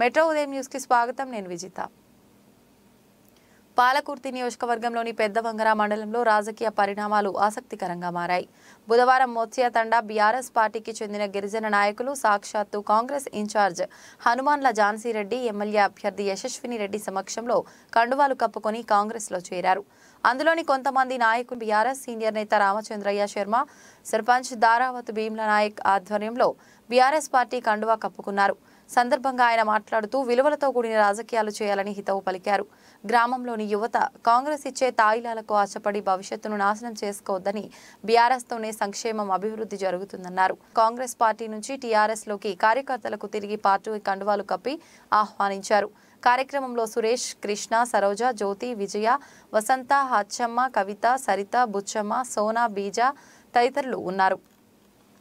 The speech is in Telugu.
మెట్రో ఉదయం న్యూస్కి స్వాగతం నేను విజిత పాలకుర్తి నియోజకవర్గంలోని పెద్దవంగర మండలంలో రాజకీయ పరిణామాలు ఆసక్తికరంగా మారాయి బుధవారం మోత్స్య తండా బీఆర్ఎస్ పార్టీకి చెందిన గిరిజన నాయకులు సాక్షాత్తు కాంగ్రెస్ ఇన్ఛార్జ్ హనుమాన్ల ఝాన్సీరెడ్డి ఎమ్మెల్యే అభ్యర్థి యశస్విని రెడ్డి సమక్షంలో కండువాలు కప్పుకొని కాంగ్రెస్లో చేరారు అందులోని కొంతమంది నాయకులు బీఆర్ఎస్ సీనియర్ నేత రామచంద్రయ్య శర్మ సర్పంచ్ దారావత్ భీమ్ల నాయక్ ఆధ్వర్యంలో బీఆర్ఎస్ పార్టీ కండువా కప్పుకున్నారు సందర్భంగా ఆయన మాట్లాడుతూ విలువలతో కూడిన రాజకీయాలు చేయాలని హితవు పలికారు గ్రామంలోని యువత కాంగ్రెస్ ఇచ్చే తాయిలాలకు ఆశపడి భవిష్యత్తును నాశనం చేసుకోవద్దని బీఆర్ఎస్తోనే సంక్షేమం అభివృద్ధి జరుగుతుందన్నారు కాంగ్రెస్ పార్టీ నుంచి టీఆర్ఎస్లోకి కార్యకర్తలకు తిరిగి పార్టీ కండువాలు కప్పి ఆహ్వానించారు కార్యక్రమంలో సురేష్ కృష్ణ సరోజ జ్యోతి విజయ వసంత హచ్చమ్మ కవిత సరిత బుచ్చమ్మ సోనా బీజ తదితరులు ఉన్నారు